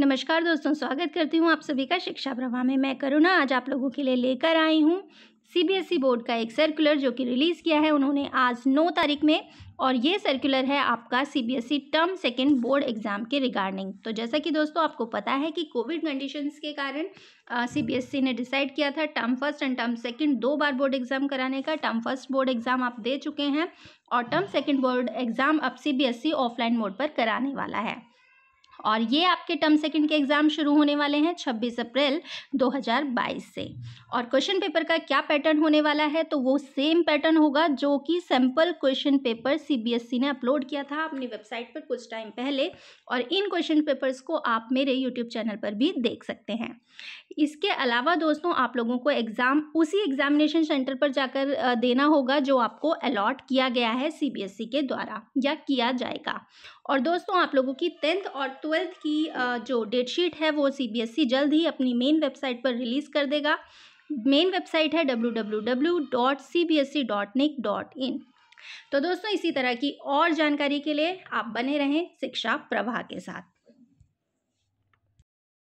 नमस्कार दोस्तों स्वागत करती हूँ आप सभी का शिक्षा प्रवाह में मैं करुणा आज आप लोगों के लिए लेकर आई हूँ सीबीएसई e बोर्ड का एक सर्कुलर जो कि रिलीज़ किया है उन्होंने आज 9 तारीख में और ये सर्कुलर है आपका CBSE term second board exam के रिगार्डिंग तो जैसा कि दोस्तों आपको पता है कि कोविड कंडीशंस के कारण सीबीएसई e ने डिसाइड किया था term first and term second दो बार बोर्ड एग्ज़ाम कराने का टर्म फर्स्ट बोर्ड एग्ज़ाम आप दे चुके हैं और टर्म सेकेंड बोर्ड एग्ज़ाम अब सी ऑफलाइन मोड पर कराने वाला है और ये आपके टर्म सेकेंड के एग्ज़ाम शुरू होने वाले हैं छब्बीस अप्रैल 2022 से और क्वेश्चन पेपर का क्या पैटर्न होने वाला है तो वो सेम पैटर्न होगा जो कि सैम्पल क्वेश्चन पेपर सीबीएसई ने अपलोड किया था अपनी वेबसाइट पर कुछ टाइम पहले और इन क्वेश्चन पेपर्स को आप मेरे यूट्यूब चैनल पर भी देख सकते हैं इसके अलावा दोस्तों आप लोगों को एग्ज़ाम उसी एग्ज़ामिनेशन सेंटर पर जाकर देना होगा जो आपको अलॉट किया गया है सीबीएसई e के द्वारा या किया जाएगा और दोस्तों आप लोगों की टेंथ और ट्वेल्थ की जो डेट शीट है वो सीबीएसई e जल्द ही अपनी मेन वेबसाइट पर रिलीज़ कर देगा मेन वेबसाइट है डब्ल्यू e तो दोस्तों इसी तरह की और जानकारी के लिए आप बने रहें शिक्षा प्रभा के साथ